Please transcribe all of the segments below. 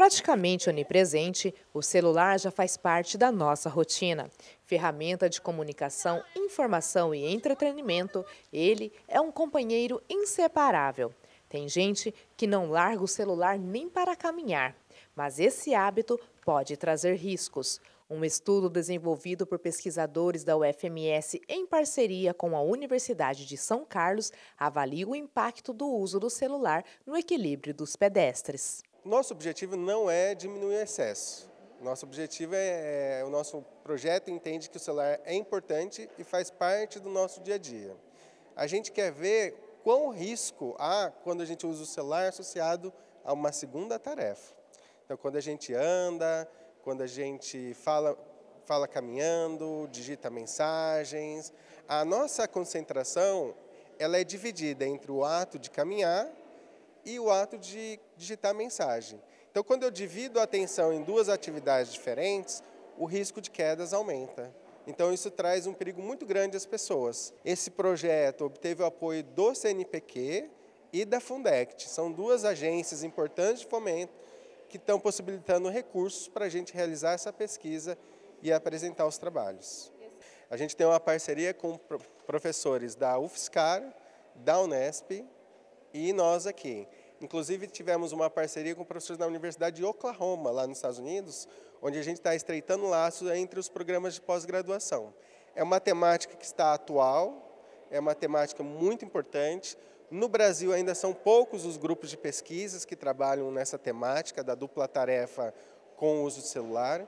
Praticamente onipresente, o celular já faz parte da nossa rotina. Ferramenta de comunicação, informação e entretenimento, ele é um companheiro inseparável. Tem gente que não larga o celular nem para caminhar, mas esse hábito pode trazer riscos. Um estudo desenvolvido por pesquisadores da UFMS em parceria com a Universidade de São Carlos avalia o impacto do uso do celular no equilíbrio dos pedestres. Nosso objetivo não é diminuir o excesso. Nosso objetivo é, é, o nosso projeto entende que o celular é importante e faz parte do nosso dia a dia. A gente quer ver quão risco há quando a gente usa o celular associado a uma segunda tarefa. Então, quando a gente anda, quando a gente fala, fala caminhando, digita mensagens, a nossa concentração ela é dividida entre o ato de caminhar e o ato de digitar mensagem. Então, quando eu divido a atenção em duas atividades diferentes, o risco de quedas aumenta. Então, isso traz um perigo muito grande às pessoas. Esse projeto obteve o apoio do CNPq e da Fundect. São duas agências importantes de fomento que estão possibilitando recursos para a gente realizar essa pesquisa e apresentar os trabalhos. A gente tem uma parceria com professores da UFSCar, da Unesp e nós aqui. Inclusive, tivemos uma parceria com professores da Universidade de Oklahoma, lá nos Estados Unidos, onde a gente está estreitando laços entre os programas de pós-graduação. É uma temática que está atual, é uma temática muito importante. No Brasil, ainda são poucos os grupos de pesquisas que trabalham nessa temática da dupla tarefa com o uso do celular.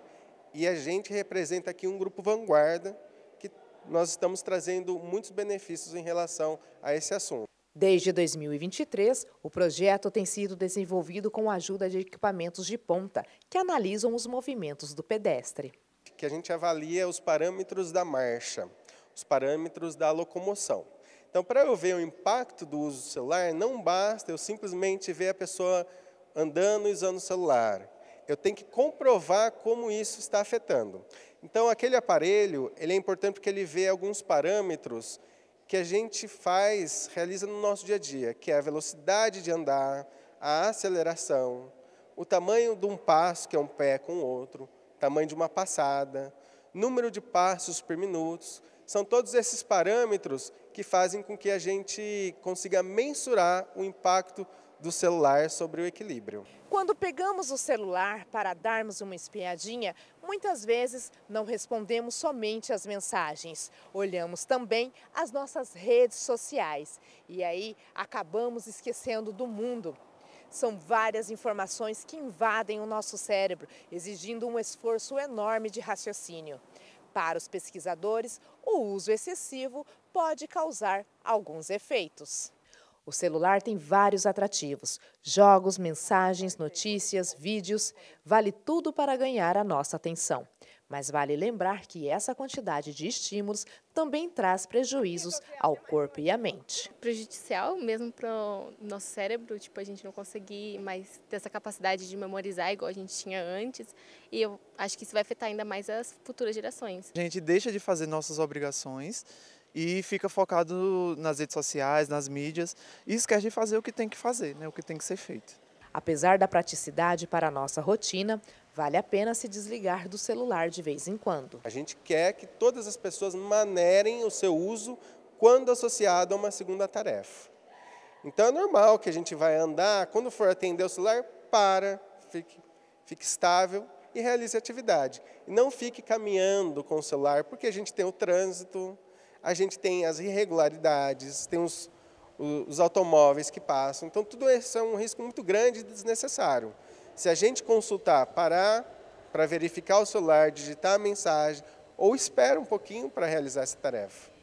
E a gente representa aqui um grupo vanguarda que nós estamos trazendo muitos benefícios em relação a esse assunto. Desde 2023, o projeto tem sido desenvolvido com a ajuda de equipamentos de ponta que analisam os movimentos do pedestre. Que a gente avalia é os parâmetros da marcha, os parâmetros da locomoção. Então, para eu ver o impacto do uso do celular, não basta eu simplesmente ver a pessoa andando e usando o celular. Eu tenho que comprovar como isso está afetando. Então, aquele aparelho, ele é importante porque ele vê alguns parâmetros que a gente faz, realiza no nosso dia a dia, que é a velocidade de andar, a aceleração, o tamanho de um passo, que é um pé com o outro, tamanho de uma passada, número de passos por minutos, são todos esses parâmetros que fazem com que a gente consiga mensurar o impacto do celular sobre o equilíbrio. Quando pegamos o celular para darmos uma espiadinha, muitas vezes não respondemos somente as mensagens. Olhamos também as nossas redes sociais e aí acabamos esquecendo do mundo. São várias informações que invadem o nosso cérebro, exigindo um esforço enorme de raciocínio. Para os pesquisadores, o uso excessivo pode causar alguns efeitos. O celular tem vários atrativos: jogos, mensagens, notícias, vídeos, vale tudo para ganhar a nossa atenção. Mas vale lembrar que essa quantidade de estímulos também traz prejuízos ao corpo e à mente. Prejudicial mesmo para o nosso cérebro, tipo, a gente não conseguir mais ter essa capacidade de memorizar igual a gente tinha antes. E eu acho que isso vai afetar ainda mais as futuras gerações. A gente deixa de fazer nossas obrigações e fica focado nas redes sociais, nas mídias e esquece de fazer o que tem que fazer, né, o que tem que ser feito. Apesar da praticidade para a nossa rotina, vale a pena se desligar do celular de vez em quando. A gente quer que todas as pessoas manerem o seu uso quando associado a uma segunda tarefa. Então é normal que a gente vai andar, quando for atender o celular, para, fique, fique estável e realize a atividade. E não fique caminhando com o celular, porque a gente tem o trânsito, a gente tem as irregularidades, tem os, os automóveis que passam. Então, tudo isso é um risco muito grande e desnecessário. Se a gente consultar, parar para verificar o celular, digitar a mensagem, ou espera um pouquinho para realizar essa tarefa.